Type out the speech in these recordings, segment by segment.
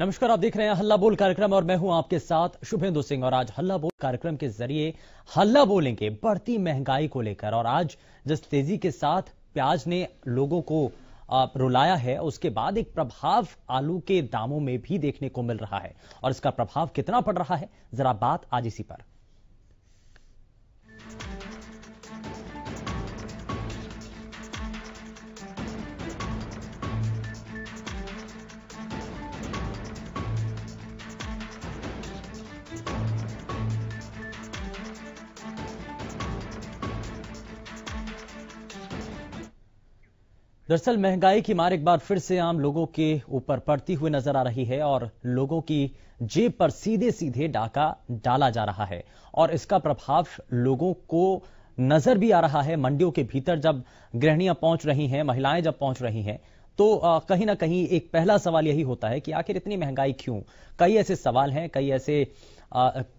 नमस्कार आप देख रहे हैं हल्ला बोल कार्यक्रम और मैं हूं आपके साथ शुभेंदु सिंह और आज हल्ला बोल कार्यक्रम के जरिए हल्ला बोलेंगे बढ़ती महंगाई को लेकर और आज जिस तेजी के साथ प्याज ने लोगों को रुलाया है उसके बाद एक प्रभाव आलू के दामों में भी देखने को मिल रहा है और इसका प्रभाव कितना पड़ रहा है जरा बात आज इसी पर दरअसल महंगाई की मार एक बार फिर से आम लोगों के ऊपर पड़ती हुई नजर आ रही है और लोगों की जेब पर सीधे सीधे डाका डाला जा रहा है और इसका प्रभाव लोगों को नजर भी आ रहा है मंडियों के भीतर जब गृहणियां पहुंच रही हैं महिलाएं जब पहुंच रही हैं तो कहीं ना कहीं एक पहला सवाल यही होता है कि आखिर इतनी महंगाई क्यों कई ऐसे सवाल हैं कई ऐसे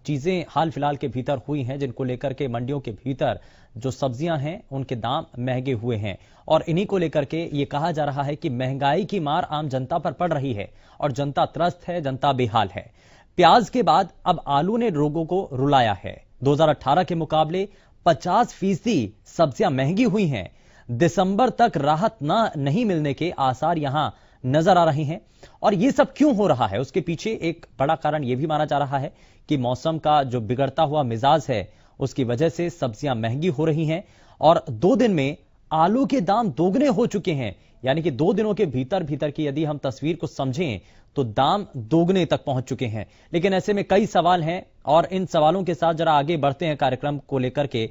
चीजें हाल फिलहाल के भीतर हुई हैं जिनको लेकर के मंडियों के भीतर जो सब्जियां हैं उनके दाम महंगे हुए हैं और इन्हीं को लेकर के ये कहा जा रहा है कि महंगाई की मार आम जनता पर पड़ रही है और जनता त्रस्त है जनता बेहाल है प्याज के बाद अब आलू ने रोगों को रुलाया है 2018 के मुकाबले 50 फीसदी सब्जियां महंगी हुई हैं दिसंबर तक राहत ना नहीं मिलने के आसार यहां नजर आ रहे हैं और ये सब क्यों हो रहा है उसके पीछे एक बड़ा कारण यह भी माना जा रहा है कि मौसम का जो बिगड़ता हुआ मिजाज है उसकी वजह से सब्जियां महंगी हो रही हैं और दो दिन में आलू के दाम दोगुने हो चुके हैं यानी कि दो दिनों के भीतर भीतर की यदि हम तस्वीर को समझें तो दाम दोगुने तक पहुंच चुके हैं लेकिन ऐसे में कई सवाल हैं और इन सवालों के साथ जरा आगे बढ़ते हैं कार्यक्रम को लेकर के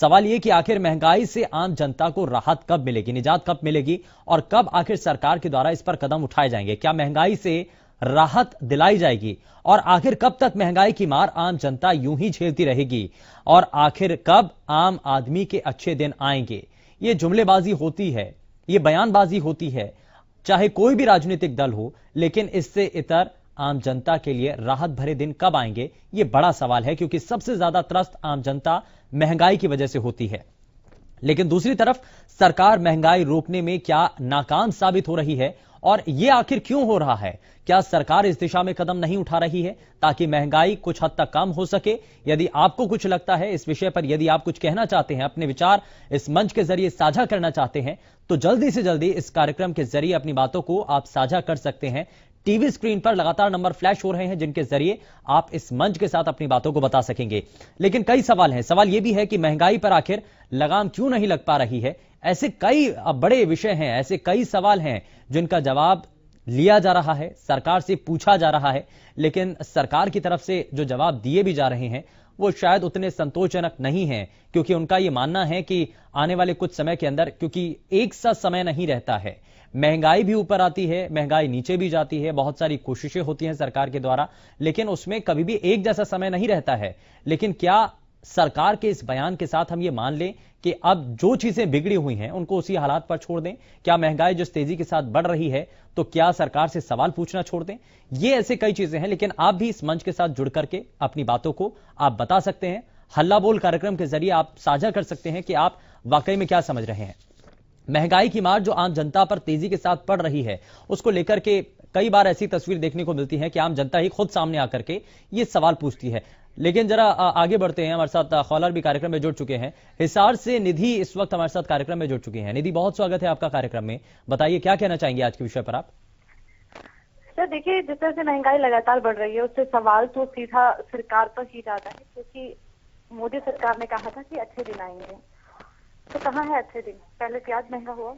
सवाल यह कि आखिर महंगाई से आम जनता को राहत कब मिलेगी निजात कब मिलेगी और कब आखिर सरकार के द्वारा इस पर कदम उठाए जाएंगे क्या महंगाई से राहत दिलाई जाएगी और आखिर कब तक महंगाई की मार आम जनता यूं ही झेलती रहेगी और आखिर कब आम आदमी के अच्छे दिन आएंगे ये जुमलेबाजी होती है ये बयानबाजी होती है चाहे कोई भी राजनीतिक दल हो लेकिन इससे इतर आम जनता के लिए राहत भरे दिन कब आएंगे ये बड़ा सवाल है क्योंकि सबसे ज्यादा त्रस्त आम जनता महंगाई की वजह से होती है लेकिन दूसरी तरफ सरकार महंगाई रोकने में क्या नाकाम साबित हो रही है और ये आखिर क्यों हो रहा है क्या सरकार इस दिशा में कदम नहीं उठा रही है ताकि महंगाई कुछ हद तक कम हो सके यदि आपको कुछ लगता है इस विषय पर यदि आप कुछ कहना चाहते हैं अपने विचार इस मंच के जरिए साझा करना चाहते हैं तो जल्दी से जल्दी इस कार्यक्रम के जरिए अपनी बातों को आप साझा कर सकते हैं टीवी स्क्रीन पर लगातार नंबर फ्लैश हो रहे हैं जिनके जरिए आप इस मंच के साथ अपनी बातों को बता सकेंगे लेकिन कई सवाल हैं सवाल यह भी है कि महंगाई पर आखिर लगाम क्यों नहीं लग पा रही है ऐसे कई बड़े विषय हैं ऐसे कई सवाल हैं जिनका जवाब लिया जा रहा है सरकार से पूछा जा रहा है लेकिन सरकार की तरफ से जो जवाब दिए भी जा रहे हैं वो शायद उतने संतोषजनक नहीं है क्योंकि उनका यह मानना है कि आने वाले कुछ समय के अंदर क्योंकि एक सा समय नहीं रहता है महंगाई भी ऊपर आती है महंगाई नीचे भी जाती है बहुत सारी कोशिशें होती हैं सरकार के द्वारा लेकिन उसमें कभी भी एक जैसा समय नहीं रहता है लेकिन क्या सरकार के इस बयान के साथ हम ये मान लें कि अब जो चीजें बिगड़ी हुई हैं उनको उसी हालात पर छोड़ दें क्या महंगाई जिस तेजी के साथ बढ़ रही है तो क्या सरकार से सवाल पूछना छोड़ दें ये ऐसे कई चीजें हैं लेकिन आप भी इस मंच के साथ जुड़ करके अपनी बातों को आप बता सकते हैं हल्ला बोल कार्यक्रम के जरिए आप साझा कर सकते हैं कि आप वाकई में क्या समझ रहे हैं महंगाई की मार जो आम जनता पर तेजी के साथ पड़ रही है उसको लेकर के कई बार ऐसी तस्वीर देखने को मिलती है कि आम जनता ही खुद सामने आकर के ये सवाल पूछती है लेकिन जरा आगे बढ़ते हैं हमारे साथ खौलर भी कार्यक्रम में जुड़ चुके हैं हिसार से निधि इस वक्त हमारे साथ कार्यक्रम में जुड़ चुकी हैं निधि बहुत स्वागत है आपका कार्यक्रम में बताइए क्या कहना चाहेंगे आज के विषय पर आप सर देखिए जिस तरह से महंगाई लगातार बढ़ रही है उससे सवाल तो सीधा सरकार पर ही जाता है क्योंकि मोदी सरकार ने कहा था कि अच्छे दिन आएंगे तो कहाँ है अच्छे दिन पहले प्याज महंगा हुआ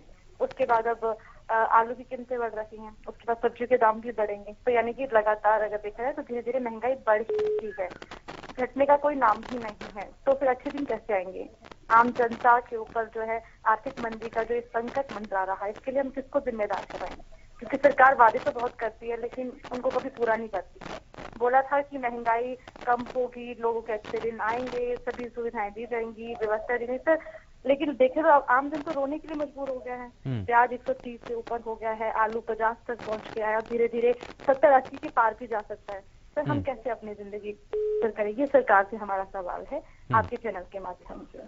उसके बाद अब आलू की कीमतें बढ़ रही हैं उसके बाद सब्जियों के दाम भी बढ़ेंगे तो यानी कि लगातार अगर देखा जाए तो धीरे धीरे महंगाई बढ़ रही है घटने का कोई नाम ही नहीं है तो फिर अच्छे दिन कैसे आएंगे आम जनता के ऊपर जो है आर्थिक मंदी का जो संकट मंडरा रहा है इसके लिए हम किसको जिम्मेदार कराएंगे क्योंकि सरकार वादे तो बहुत करती है लेकिन उनको कभी पूरा नहीं करती बोला था कि महंगाई कम होगी लोगों के अच्छे दिन आएंगे सभी सुविधाएं दी जाएंगी व्यवस्था दी गई सर लेकिन देखे तो आम दिन तो रोने के लिए मजबूर हो गया है हम्म। प्याज एक सौ तीस से ऊपर हो गया है आलू पचास तक पहुंच गया है धीरे धीरे सत्तर अस्सी के पार भी जा सकता है सर हम हम्म। कैसे अपनी जिंदगी सर करें ये सरकार से हमारा सवाल है हम्म। आपके चैनल के माध्यम से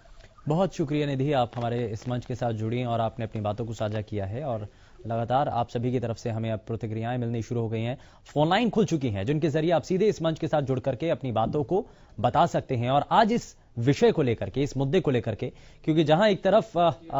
बहुत शुक्रिया निधि आप हमारे इस मंच के साथ जुड़ी और आपने अपनी बातों को साझा किया है और लगातार आप सभी की तरफ से हमें अब प्रतिक्रियाएं मिलनी शुरू हो गई हैं फोन लाइन खुल चुकी हैं जिनके जरिए आप सीधे इस मंच के साथ जुड़ करके अपनी बातों को बता सकते हैं और आज इस विषय को लेकर के इस मुद्दे को लेकर के क्योंकि जहां एक तरफ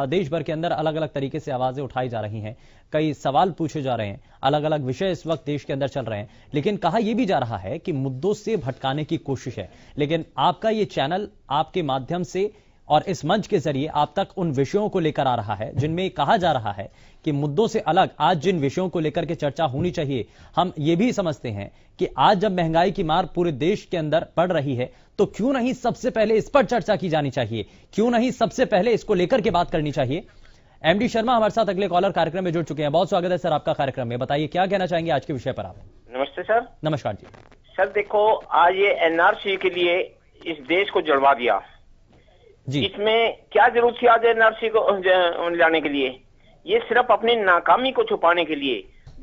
देश भर के अंदर अलग अलग तरीके से आवाजें उठाई जा रही हैं कई सवाल पूछे जा रहे हैं अलग अलग विषय इस वक्त देश के अंदर चल रहे हैं लेकिन कहा यह भी जा रहा है कि मुद्दों से भटकाने की कोशिश है लेकिन आपका ये चैनल आपके माध्यम से और इस मंच के जरिए आप तक उन विषयों को लेकर आ रहा है जिनमें कहा जा रहा है कि मुद्दों से अलग आज जिन विषयों को लेकर के चर्चा होनी चाहिए हम ये भी समझते हैं कि आज जब महंगाई की मार पूरे देश के अंदर पड़ रही है तो क्यों नहीं सबसे पहले इस पर चर्चा की जानी चाहिए क्यों नहीं सबसे पहले इसको लेकर के बात करनी चाहिए एमडी शर्मा हमारे साथ अगले कॉलर कार्यक्रम में जुड़ चुके हैं बहुत स्वागत है सर आपका कार्यक्रम में बताइए क्या कहना चाहेंगे आज के विषय पर आप नमस्ते सर नमस्कार जी सर देखो आज ये एनआरसी के लिए इस देश को जड़वा दिया जी इसमें क्या जरूरत थी आज एनआरसी को लाने के लिए ये सिर्फ अपनी नाकामी को छुपाने के लिए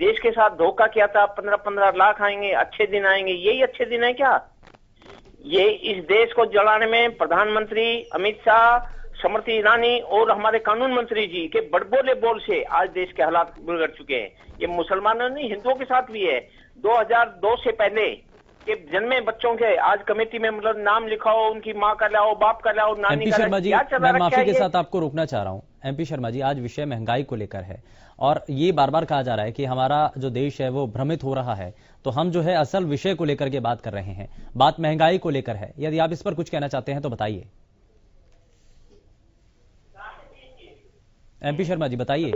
देश के साथ धोखा किया था पंद्रह पंद्रह लाख आएंगे अच्छे दिन आएंगे यही अच्छे दिन है क्या ये इस देश को जलाने में प्रधानमंत्री अमित शाह स्मृति ईरानी और हमारे कानून मंत्री जी के बड़बोले बोल से आज देश के हालात बिगड़ चुके हैं ये मुसलमानों नहीं हिंदुओं के साथ भी है 2002 से पहले कि जन्मे बच्चों के आज कमेटी में मतलब नाम लिखाओ उनकी माँ का लाओ बाप का लाओ नानी का शर्मा जी मैं माफी के साथ आपको रोकना चाह रहा हूँ एमपी शर्मा जी आज विषय महंगाई को लेकर है और ये बार बार कहा जा रहा है कि हमारा जो देश है वो भ्रमित हो रहा है तो हम जो है असल विषय को लेकर के बात कर रहे हैं बात महंगाई को लेकर है यदि आप इस पर कुछ कहना चाहते हैं तो बताइए एमपी शर्मा जी बताइए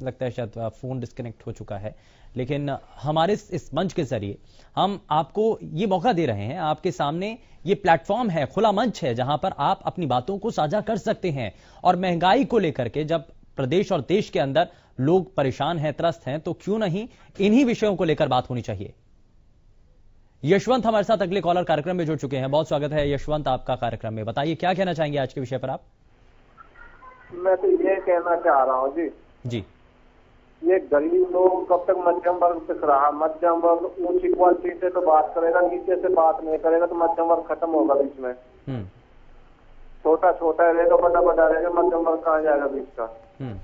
लगता है शायद फोन डिस्कनेक्ट हो चुका है लेकिन हमारे इस मंच के जरिए हम आपको ये मौका दे रहे हैं आपके सामने ये प्लेटफॉर्म है खुला मंच है जहां पर आप अपनी बातों को साझा कर सकते हैं और महंगाई को लेकर के जब प्रदेश और देश के अंदर लोग परेशान हैं त्रस्त हैं तो क्यों नहीं इन्हीं विषयों को लेकर बात होनी चाहिए यशवंत हमारे साथ अगले कॉलर कार्यक्रम में जुड़ चुके हैं बहुत स्वागत है यशवंत आपका कार्यक्रम में बताइए क्या कहना चाहेंगे आज के विषय पर आप मैं तो ये कहना चाह रहा हूँ जी जी ये गरीब लोग कब तक मध्यम वर्ग पिस रहा मध्यम वर्ग ऊंची क्वालिटी से तो बात करेगा नीचे से बात नहीं करेगा तो मध्यम वर्ग खत्म होगा बीच में हम्म। छोटा छोटा तो रहेगा बड़ा बड़ा रहेगा मध्यम वर्ग कहाँ जाएगा बीच का हम्म।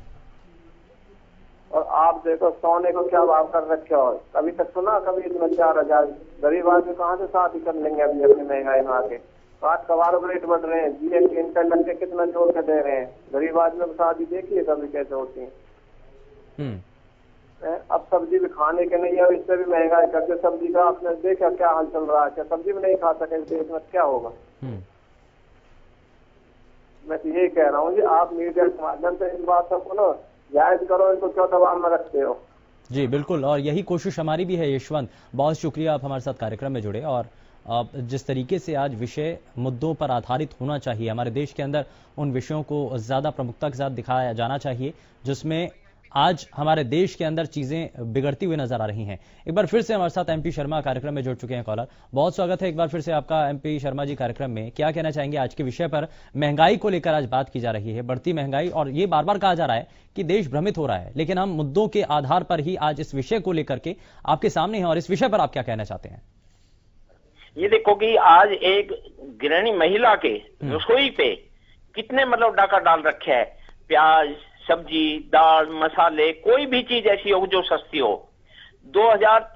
और आप देखो सोने को क्या भाव कर रखे हो कभी तक सुना कभी इसमें चार हजार गरीब आदमी कहाँ से शादी कर लेंगे अभी अपनी महंगाई में आके आज कबाड़ों रेट बढ़ रहे हैं जीएसटी इनका लग के कितना जोर से दे रहे हैं गरीब आदमी को शादी देखिए कभी कैसे होती है हम्म। अब सब्जी भी खाने के नहीं है इससे भी महंगाई करके सब्जी का आपने देखा क्या हाल चल रहा है क्या सब्जी भी नहीं खा सके देश में क्या होगा हम्म। मैं तो यही कह रहा हूँ जी आप मीडिया के माध्यम से इन बात सबको ना जायज करो इनको क्यों दबाव में रखते हो जी बिल्कुल और यही कोशिश हमारी भी है यशवंत बहुत शुक्रिया आप हमारे साथ कार्यक्रम में जुड़े और आप जिस तरीके से आज विषय मुद्दों पर आधारित होना चाहिए हमारे देश के अंदर उन विषयों को ज़्यादा प्रमुखता के साथ दिखाया जाना चाहिए जिसमें आज हमारे देश के अंदर चीजें बिगड़ती हुई नजर आ रही हैं एक बार फिर से हमारे साथ एमपी शर्मा कार्यक्रम में जुड़ चुके हैं कॉलर बहुत स्वागत है एक बार फिर से आपका एमपी शर्मा जी कार्यक्रम में क्या कहना चाहेंगे आज के विषय पर महंगाई को लेकर आज बात की जा रही है बढ़ती महंगाई और ये बार बार कहा जा रहा है कि देश भ्रमित हो रहा है लेकिन हम मुद्दों के आधार पर ही आज इस विषय को लेकर के आपके सामने हैं और इस विषय पर आप क्या कहना चाहते हैं ये देखो कि आज एक गृहिणी महिला के हम्म। रसोई पे कितने मतलब डाका डाल रखे है प्याज सब्जी दाल मसाले कोई भी चीज ऐसी हो जो सस्ती हो 2000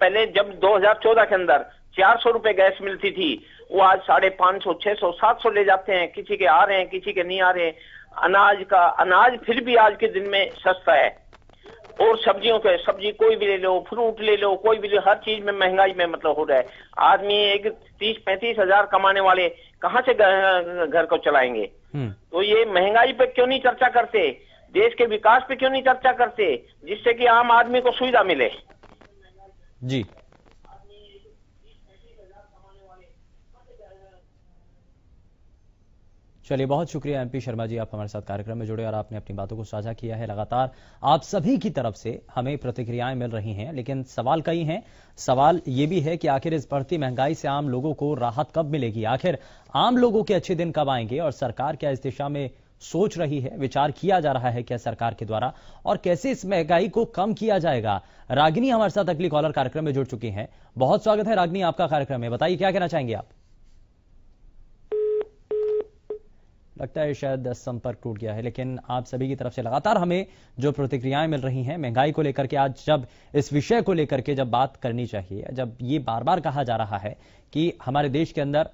पहले जब 2014 के अंदर 400 रुपए गैस मिलती थी वो आज साढ़े पांच सौ छह सौ सात सौ ले जाते हैं किसी के आ रहे हैं किसी के नहीं आ रहे हैं अनाज का अनाज फिर भी आज के दिन में सस्ता है और सब्जियों के सब्जी कोई भी ले लो फ्रूट ले लो कोई भी ले हर चीज में महंगाई में मतलब हो रहा है आदमी एक तीस पैंतीस हजार कमाने वाले कहाँ से घर को चलाएंगे हम्म। तो ये महंगाई पे क्यों नहीं चर्चा करते देश के विकास पे क्यों नहीं चर्चा करते जिससे कि आम आदमी को सुविधा मिले जी चलिए बहुत शुक्रिया एमपी शर्मा जी आप हमारे साथ कार्यक्रम में जुड़े और आपने अपनी बातों को साझा किया है लगातार आप सभी की तरफ से हमें प्रतिक्रियाएं मिल रही हैं लेकिन सवाल कई हैं सवाल ये भी है कि आखिर इस बढ़ती महंगाई से आम लोगों को राहत कब मिलेगी आखिर आम लोगों के अच्छे दिन कब आएंगे और सरकार क्या इस दिशा में सोच रही है विचार किया जा रहा है क्या सरकार के द्वारा और कैसे इस महंगाई को कम किया जाएगा रागिनी हमारे साथ अगली कॉलर कार्यक्रम में जुड़ चुकी हैं बहुत स्वागत है रागिनी आपका कार्यक्रम में बताइए क्या कहना चाहेंगे आप लगता है शायद संपर्क टूट गया है लेकिन आप सभी की तरफ से लगातार हमें जो प्रतिक्रियाएं मिल रही हैं महंगाई को लेकर के आज जब इस विषय को लेकर के जब बात करनी चाहिए जब ये बार बार कहा जा रहा है कि हमारे देश के अंदर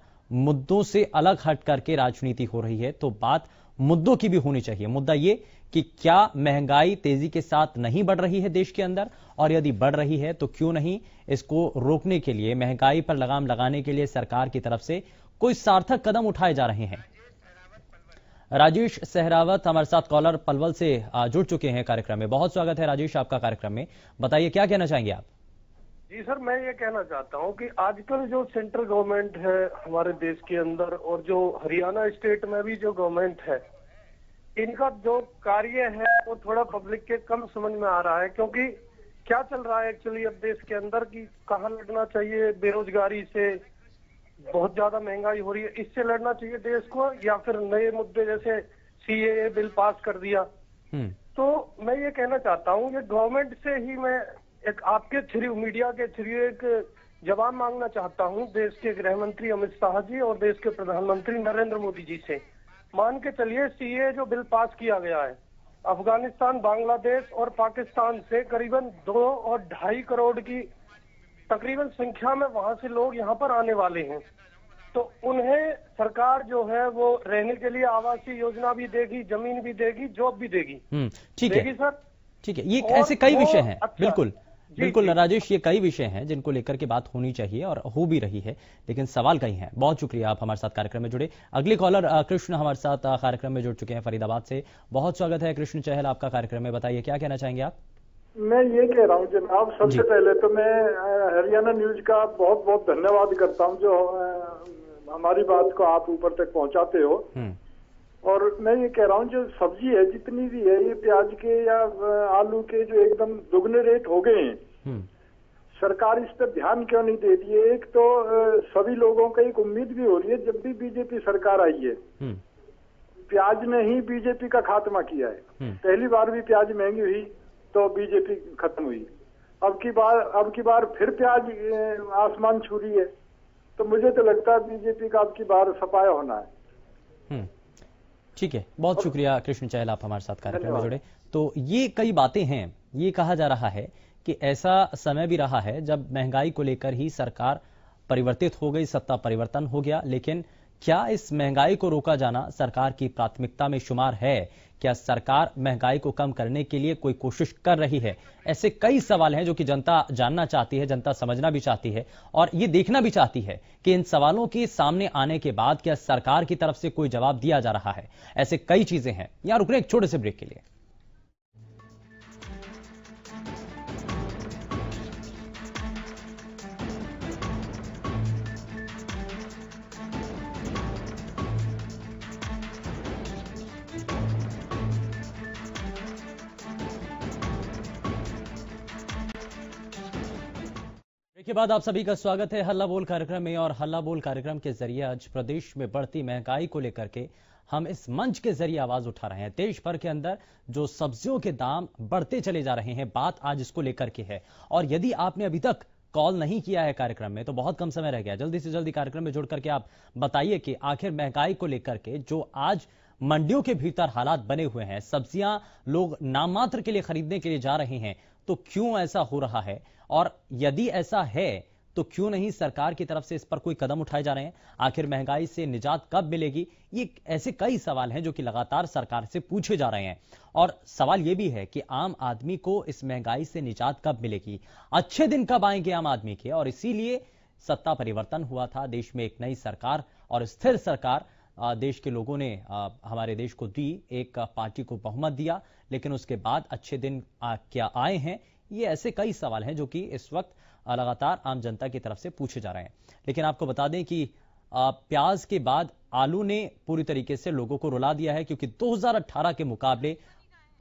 मुद्दों से अलग हट करके राजनीति हो रही है तो बात मुद्दों की भी होनी चाहिए मुद्दा ये कि क्या महंगाई तेजी के साथ नहीं बढ़ रही है देश के अंदर और यदि बढ़ रही है तो क्यों नहीं इसको रोकने के लिए महंगाई पर लगाम लगाने के लिए सरकार की तरफ से कोई सार्थक कदम उठाए जा रहे हैं राजेश सहरावत हमारे साथ कॉलर पलवल से जुड़ चुके हैं कार्यक्रम में बहुत स्वागत है राजेश आपका कार्यक्रम में बताइए क्या कहना चाहेंगे आप जी सर मैं ये कहना चाहता हूँ कि आजकल जो सेंट्रल गवर्नमेंट है हमारे देश के अंदर और जो हरियाणा स्टेट में भी जो गवर्नमेंट है इनका जो कार्य है वो थोड़ा पब्लिक के कम समझ में आ रहा है क्योंकि क्या चल रहा है एक्चुअली अब देश के अंदर की कहाँ लड़ना चाहिए बेरोजगारी से बहुत ज्यादा महंगाई हो रही है इससे लड़ना चाहिए देश को या फिर नए मुद्दे जैसे सी बिल पास कर दिया हम्म। तो मैं ये कहना चाहता हूँ ये गवर्नमेंट से ही मैं एक आपके थ्रू मीडिया के थ्रू एक जवाब मांगना चाहता हूँ देश के गृह मंत्री अमित शाह जी और देश के प्रधानमंत्री नरेंद्र मोदी जी से मान के चलिए सीए जो बिल पास किया गया है अफगानिस्तान बांग्लादेश और पाकिस्तान से करीबन दो और ढाई करोड़ की तकरीबन संख्या में वहाँ से लोग यहाँ पर आने वाले हैं तो उन्हें सरकार जो है वो रहने के लिए आवासीय योजना भी देगी जमीन भी देगी जॉब भी देगी हम्म, ठीक है सर ठीक है ये ऐसे कई विषय हैं अच्छा, बिल्कुल बिल्कुल राजेश ये कई विषय हैं जिनको लेकर के बात होनी चाहिए और हो भी रही है लेकिन सवाल कई हैं बहुत शुक्रिया आप हमारे साथ कार्यक्रम में जुड़े अगले कॉलर कृष्ण हमारे साथ कार्यक्रम में जुड़ चुके हैं फरीदाबाद से बहुत स्वागत है कृष्ण चहल आपका कार्यक्रम में बताइए क्या कहना चाहेंगे आप मैं ये कह रहा हूँ जनाब सबसे पहले तो मैं हरियाणा न्यूज का बहुत बहुत धन्यवाद करता हूँ जो हमारी बात को आप ऊपर तक पहुँचाते हो हम्म। और मैं ये कह रहा हूँ जो सब्जी है जितनी भी है ये प्याज के या आलू के जो एकदम दुगने रेट हो गए हैं हम्म। सरकार इस पर ध्यान क्यों नहीं दे रही है एक तो सभी लोगों का एक उम्मीद भी हो रही है जब भी बीजेपी सरकार आई है हम्म। प्याज ने ही बीजेपी का खात्मा किया है पहली बार भी प्याज महंगी हुई तो बीजेपी खत्म हुई अब की बार अब की बार फिर प्याज आसमान छू रही है तो मुझे तो लगता है बीजेपी का अब की बार सफाया होना है हम्म। ठीक है बहुत शुक्रिया कृष्ण चहल आप हमारे साथ कार्यक्रम में जुड़े तो ये कई बातें हैं ये कहा जा रहा है कि ऐसा समय भी रहा है जब महंगाई को लेकर ही सरकार परिवर्तित हो गई सत्ता परिवर्तन हो गया लेकिन क्या इस महंगाई को रोका जाना सरकार की प्राथमिकता में शुमार है क्या सरकार महंगाई को कम करने के लिए कोई कोशिश कर रही है ऐसे कई सवाल हैं जो कि जनता जानना चाहती है जनता समझना भी चाहती है और ये देखना भी चाहती है कि इन सवालों के सामने आने के बाद क्या सरकार की तरफ से कोई जवाब दिया जा रहा है ऐसे कई चीजें हैं यहां रुक रहे एक छोटे से ब्रेक के लिए के बाद आप सभी का स्वागत है हल्ला बोल कार्यक्रम में और हल्ला बोल कार्यक्रम के जरिए आज प्रदेश में बढ़ती महंगाई को लेकर के हम इस मंच के जरिए आवाज उठा रहे हैं देश भर के अंदर जो सब्जियों के दाम बढ़ते चले जा रहे हैं बात आज इसको लेकर के है और यदि आपने अभी तक कॉल नहीं किया है कार्यक्रम में तो बहुत कम समय रह गया जल्दी से जल्दी कार्यक्रम में जुड़ करके आप बताइए कि आखिर महंगाई को लेकर के जो आज मंडियों के भीतर हालात बने हुए हैं सब्जियां लोग मात्र के लिए खरीदने के लिए जा रहे हैं तो क्यों ऐसा हो रहा है और यदि ऐसा है तो क्यों नहीं सरकार की तरफ से इस पर कोई कदम उठाए जा रहे हैं आखिर महंगाई से निजात कब मिलेगी ये ऐसे कई सवाल हैं जो कि लगातार सरकार से पूछे जा रहे हैं और सवाल ये भी है कि आम आदमी को इस महंगाई से निजात कब मिलेगी अच्छे दिन कब आएंगे आम आदमी के और इसीलिए सत्ता परिवर्तन हुआ था देश में एक नई सरकार और स्थिर सरकार देश के लोगों ने हमारे देश को दी एक पार्टी को बहुमत दिया लेकिन उसके बाद अच्छे दिन क्या आए हैं ये ऐसे कई सवाल हैं जो कि इस वक्त लगातार आम जनता की तरफ से पूछे जा रहे हैं लेकिन आपको बता दें कि प्याज के बाद आलू ने पूरी तरीके से लोगों को रुला दिया है क्योंकि 2018 के मुकाबले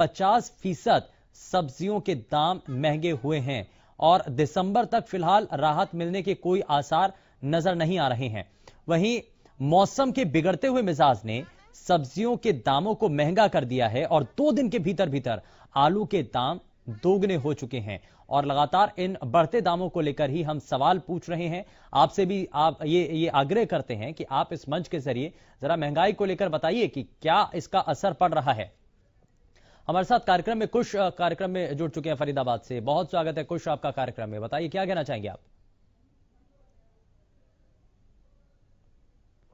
50 फीसद सब्जियों के दाम महंगे हुए हैं और दिसंबर तक फिलहाल राहत मिलने के कोई आसार नजर नहीं आ रहे हैं वहीं मौसम के बिगड़ते हुए मिजाज ने सब्जियों के दामों को महंगा कर दिया है और दो दिन के भीतर भीतर आलू के दाम दोगुने हो चुके हैं और लगातार इन बढ़ते दामों को लेकर ही हम सवाल पूछ रहे हैं आपसे भी आप ये ये आग्रह करते हैं कि आप इस मंच के जरिए जरा महंगाई को लेकर बताइए कि क्या इसका असर पड़ रहा है हमारे साथ कार्यक्रम में कुछ कार्यक्रम में जुड़ चुके हैं फरीदाबाद से बहुत स्वागत है कुछ आपका कार्यक्रम में बताइए क्या कहना चाहेंगे आप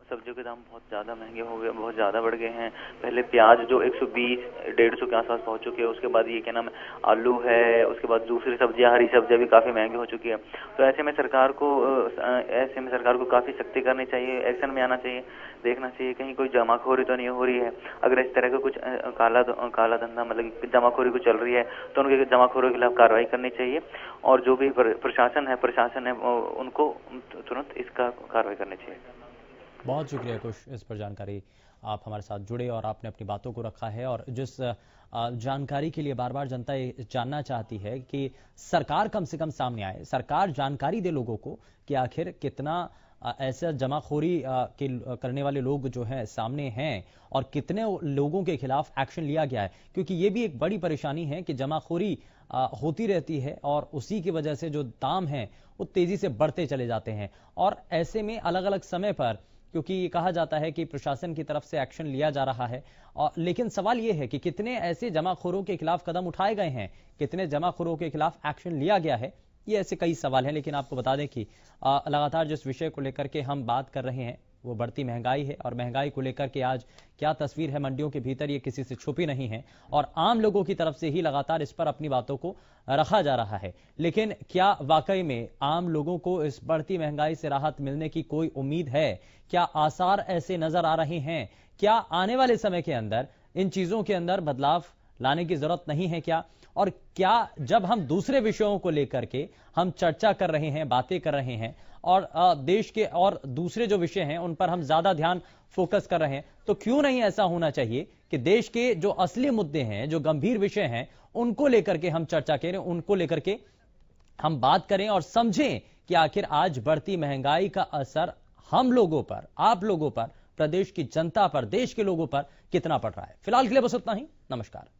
सब्जियों के दाम बहुत ज़्यादा महंगे हो गए बहुत ज़्यादा बढ़ गए हैं पहले प्याज जो 120 सौ के आसपास पहुंच चुके हैं उसके बाद ये क्या नाम है आलू है उसके बाद दूसरी सब्जियां हरी सब्जियां भी काफ़ी महंगी हो चुकी है तो ऐसे में सरकार को ऐसे में सरकार को काफ़ी सख्ती करनी चाहिए एक्शन में आना चाहिए देखना चाहिए कहीं कोई जमाखोरी तो नहीं हो रही है अगर इस तरह का कुछ काला काला धंधा मतलब जमाखोरी को चल रही है तो उनके जमाखोरों के खिलाफ कार्रवाई करनी चाहिए और जो भी प्रशासन है प्रशासन है उनको तुरंत इसका कार्रवाई करनी चाहिए बहुत शुक्रिया कुश इस पर जानकारी आप हमारे साथ जुड़े और आपने अपनी बातों को रखा है और जिस जानकारी के लिए बार बार जनता ये जानना चाहती है कि सरकार कम से कम सामने आए सरकार जानकारी दे लोगों को कि आखिर कितना ऐसा जमाखोरी के करने वाले लोग जो हैं सामने हैं और कितने लोगों के खिलाफ एक्शन लिया गया है क्योंकि ये भी एक बड़ी परेशानी है कि जमाखोरी होती रहती है और उसी की वजह से जो दाम है वो तेजी से बढ़ते चले जाते हैं और ऐसे में अलग अलग समय पर क्योंकि ये कहा जाता है कि प्रशासन की तरफ से एक्शन लिया जा रहा है और लेकिन सवाल ये है कि कितने ऐसे जमाखोरों के खिलाफ कदम उठाए गए हैं कितने जमाखोरों के खिलाफ एक्शन लिया गया है ये ऐसे कई सवाल हैं लेकिन आपको बता दें कि लगातार जिस विषय को लेकर के हम बात कर रहे हैं वो बढ़ती महंगाई है और महंगाई को लेकर के आज क्या तस्वीर है मंडियों के भीतर ये किसी से छुपी नहीं है और आम लोगों की तरफ से ही लगातार इस पर अपनी बातों को रखा जा रहा है लेकिन क्या वाकई में आम लोगों को इस बढ़ती महंगाई से राहत मिलने की कोई उम्मीद है क्या आसार ऐसे नजर आ रहे हैं क्या आने वाले समय के अंदर इन चीजों के अंदर बदलाव लाने की जरूरत नहीं है क्या और क्या जब हम दूसरे विषयों को लेकर के हम चर्चा कर रहे हैं बातें कर रहे हैं और देश के और दूसरे जो विषय हैं उन पर हम ज्यादा ध्यान फोकस कर रहे हैं तो क्यों नहीं ऐसा होना चाहिए कि देश के जो असली मुद्दे हैं जो गंभीर विषय हैं उनको लेकर के हम चर्चा करें उनको लेकर के हम बात करें और समझें कि आखिर आज बढ़ती महंगाई का असर हम लोगों पर आप लोगों पर प्रदेश की जनता पर देश के लोगों पर कितना पड़ रहा है फिलहाल के लिए बस उतना ही नमस्कार